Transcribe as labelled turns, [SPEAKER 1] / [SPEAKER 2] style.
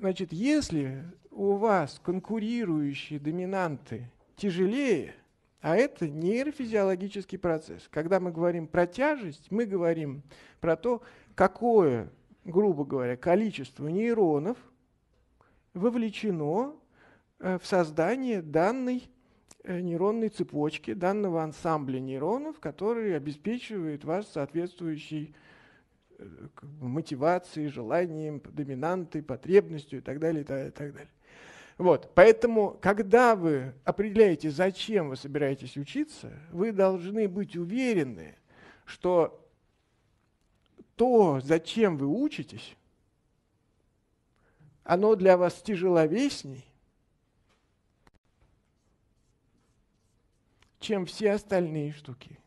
[SPEAKER 1] Значит, если у вас конкурирующие доминанты тяжелее, а это нейрофизиологический процесс. Когда мы говорим про тяжесть, мы говорим про то, какое, грубо говоря, количество нейронов вовлечено э, в создание данной э, нейронной цепочки, данного ансамбля нейронов, который обеспечивает вас соответствующей Э, мотивацией, желанием, доминантой, потребностью и так далее, и так далее. Вот. Поэтому, когда вы определяете, зачем вы собираетесь учиться, вы должны быть уверены, что то, зачем вы учитесь, оно для вас тяжеловесней, чем все остальные штуки.